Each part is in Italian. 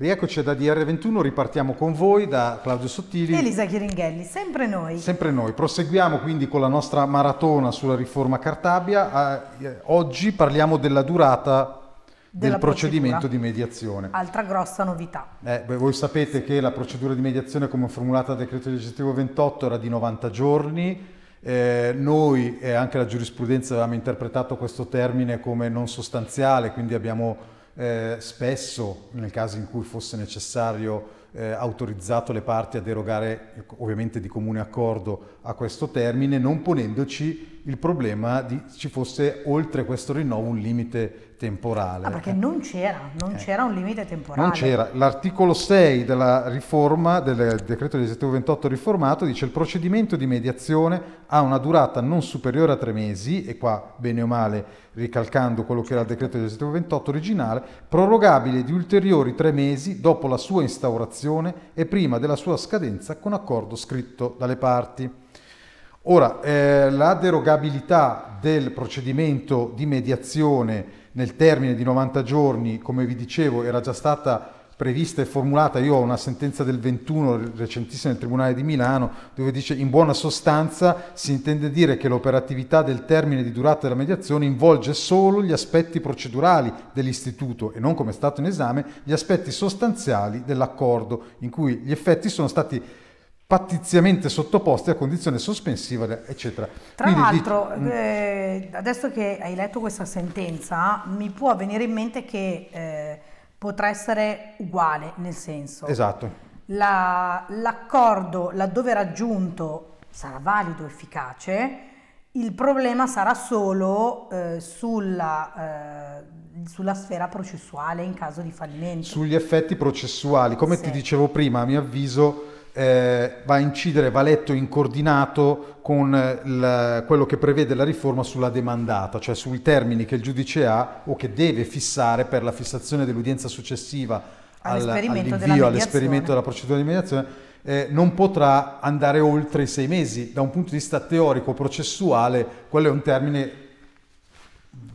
Rieccoci da DR21, ripartiamo con voi da Claudio Sottili. Elisa Chiringhelli, sempre noi. Sempre noi. Proseguiamo quindi con la nostra maratona sulla riforma Cartabia. Ah, eh, oggi parliamo della durata del procedimento procedura. di mediazione. Altra grossa novità. Eh, beh, voi sapete che la procedura di mediazione come formulata dal decreto legislativo 28 era di 90 giorni. Eh, noi e anche la giurisprudenza avevamo interpretato questo termine come non sostanziale, quindi abbiamo eh, spesso nel caso in cui fosse necessario eh, autorizzato le parti a derogare ovviamente di comune accordo a questo termine, non ponendoci il problema di ci fosse oltre questo rinnovo un limite temporale. Ah, perché non c'era, non eh. c'era un limite temporale. Non c'era. L'articolo 6 della riforma, del decreto legislativo 28 riformato, dice il procedimento di mediazione ha una durata non superiore a tre mesi, e qua bene o male ricalcando quello che era il decreto legislativo 28 originale, prorogabile di ulteriori tre mesi dopo la sua instaurazione e prima della sua scadenza con accordo scritto dalle parti. Ora, eh, la derogabilità del procedimento di mediazione nel termine di 90 giorni, come vi dicevo, era già stata prevista e formulata, io ho una sentenza del 21 recentissima del Tribunale di Milano, dove dice in buona sostanza si intende dire che l'operatività del termine di durata della mediazione involge solo gli aspetti procedurali dell'istituto e non come è stato in esame gli aspetti sostanziali dell'accordo, in cui gli effetti sono stati pattiziamente sottoposti a condizione sospensiva, eccetera. Tra Quindi, l'altro, di... Mm. eh, adesso che hai letto questa sentenza, mi può venire in mente che eh, potrà essere uguale, nel senso... Esatto. La, l'accordo, laddove raggiunto, sarà valido, efficace, il problema sarà solo eh, sulla eh, sulla sfera processuale in caso di fallimento. Sugli effetti processuali, come sì. ti dicevo prima, a mio avviso eh, va a incidere, va letto in coordinato con eh, il, quello che prevede la riforma sulla demandata, cioè sui termini che il giudice ha o che deve fissare per la fissazione dell'udienza successiva all'esperimento, all della all'esperimento della procedura di mediazione. Eh, non potrà andare oltre i sei mesi. Da un punto di vista teorico-processuale, quello è un termine,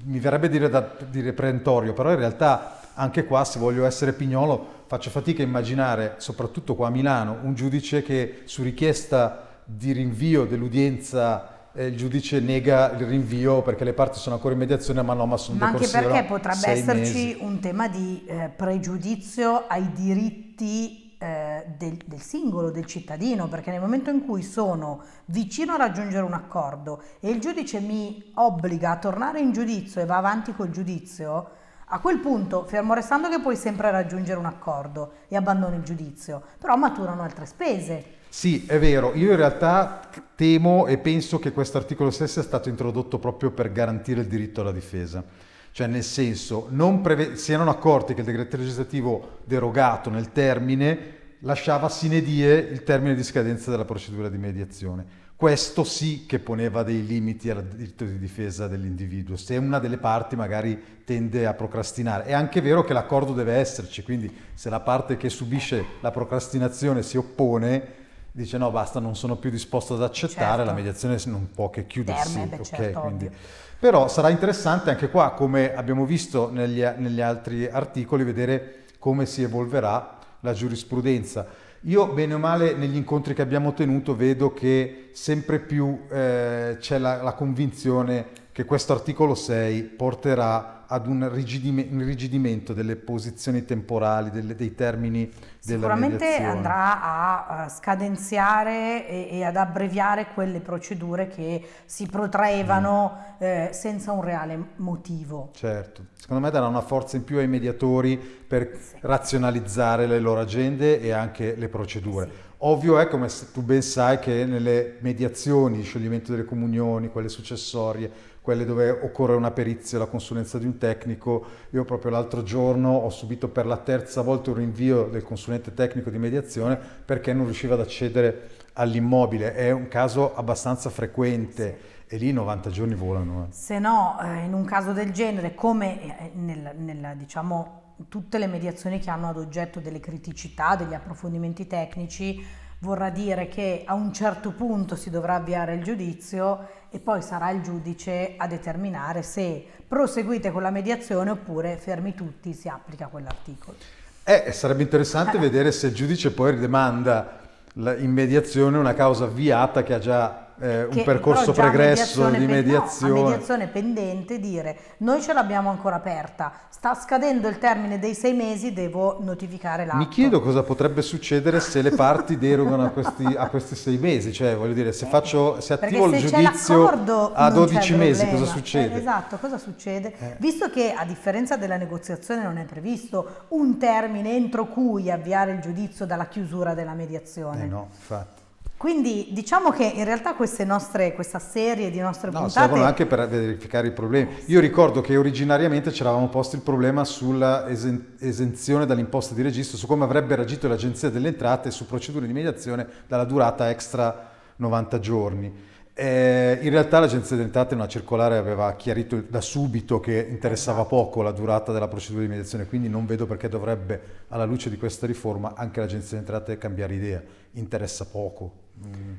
mi verrebbe dire da, dire preentorio, però in realtà anche qua, se voglio essere pignolo, faccio fatica a immaginare, soprattutto qua a Milano, un giudice che su richiesta di rinvio dell'udienza eh, il giudice nega il rinvio perché le parti sono ancora in mediazione, ma no, ma sono Ma anche perché potrebbe esserci mesi. un tema di eh, pregiudizio ai diritti eh, del, del, singolo, del cittadino, perché nel momento in cui sono vicino a raggiungere un accordo e il giudice mi obbliga a tornare in giudizio e va avanti col giudizio, a quel punto, fermo restando che puoi sempre raggiungere un accordo e abbandoni il giudizio, però maturano altre spese. Sì, è vero, io in realtà temo e penso che questo articolo 6 sia stato introdotto proprio per garantire il diritto alla difesa. Cioè, nel senso, non preve- si erano accorti che il decreto legislativo derogato nel termine lasciava sine die il termine di scadenza della procedura di mediazione. Questo sì che poneva dei limiti al diritto di difesa dell'individuo, se una delle parti magari tende a procrastinare. È anche vero che l'accordo deve esserci, quindi se la parte che subisce la procrastinazione si oppone, dice no basta, non sono più disposto ad accettare, certo. la mediazione non può che chiudersi. Terme, okay, certo, Però sarà interessante anche qua, come abbiamo visto negli, negli altri articoli, vedere come si evolverà la giurisprudenza. Io bene o male negli incontri che abbiamo tenuto vedo che sempre più eh, c'è la, la convinzione che questo articolo 6 porterà ad un irrigidimento delle posizioni temporali, delle, dei termini della Sicuramente mediazione. andrà a scadenziare e, e, ad abbreviare quelle procedure che si protraevano mm. eh, senza un reale motivo. Certo, secondo me darà una forza in più ai mediatori per sì. razionalizzare le loro agende e anche le procedure. Sì. Ovvio è, come tu ben sai, che nelle mediazioni, scioglimento delle comunioni, quelle successorie, quelle dove occorre una perizia, la consulenza di un tecnico, io proprio l'altro giorno ho subito per la terza volta un rinvio del consulente tecnico di mediazione perché non riusciva ad accedere all'immobile. È un caso abbastanza frequente e lì 90 giorni volano. Eh. Se no, eh, in un caso del genere, come eh, nel, nel diciamo, tutte le mediazioni che hanno ad oggetto delle criticità, degli approfondimenti tecnici, vorrà dire che a un certo punto si dovrà avviare il giudizio e poi sarà il giudice a determinare se proseguite con la mediazione oppure fermi tutti, si applica quell'articolo. Eh, sarebbe interessante eh. vedere se il giudice poi ridemanda in mediazione una causa avviata che ha già eh, un percorso pregresso mediazione di mediazione. No, mediazione pendente, dire noi ce l'abbiamo ancora aperta, sta scadendo il termine dei sei mesi, devo notificare l'atto. Mi chiedo cosa potrebbe succedere se le parti derogano a questi, a questi sei mesi, cioè voglio dire, se, faccio, se attivo se il giudizio a 12 mesi, cosa eh, succede? Eh, esatto, cosa succede? Eh. Visto che a differenza della negoziazione non è previsto un termine entro cui avviare il giudizio dalla chiusura della mediazione. Eh no, infatti. Quindi diciamo che in realtà nostre, questa serie di nostre no, puntate... servono anche per verificare i problemi. Io ricordo che originariamente ci eravamo posti il problema sulla esen esenzione dall'imposta di registro, su come avrebbe reagito l'Agenzia delle Entrate su procedure di mediazione dalla durata extra 90 giorni. Eh, in realtà l'Agenzia delle Entrate in una circolare aveva chiarito da subito che interessava esatto. poco la durata della procedura di mediazione, quindi non vedo perché dovrebbe, alla luce di questa riforma, anche l'Agenzia delle Entrate cambiare idea. Interessa poco. Mm.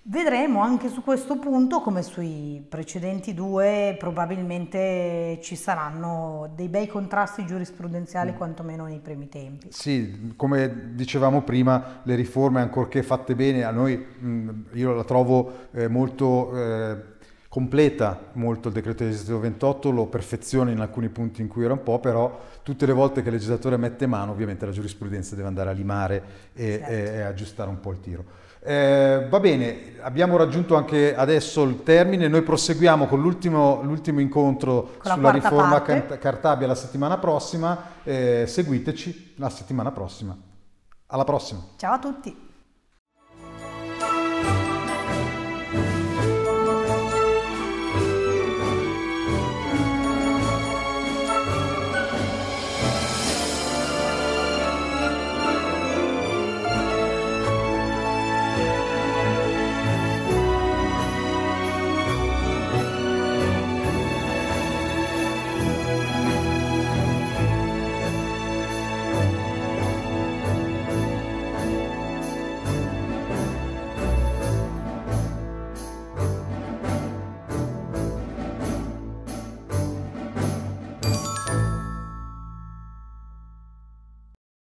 Vedremo anche su questo punto, come sui precedenti due, probabilmente ci saranno dei bei contrasti giurisprudenziali, mm. quantomeno nei primi tempi. Sì, come dicevamo prima, le riforme, ancorché fatte bene, a noi mm, io la trovo eh, molto... Eh, completa molto il decreto legislativo 28, lo perfeziona in alcuni punti in cui era un po', però tutte le volte che il legislatore mette mano ovviamente la giurisprudenza deve andare a limare e, certo. e, e aggiustare un po' il tiro. Eh, va bene, abbiamo raggiunto anche adesso il termine, noi proseguiamo con l'ultimo, incontro con sulla riforma parte. Cartabia la settimana prossima, eh, seguiteci la settimana prossima. Alla prossima. Ciao a tutti.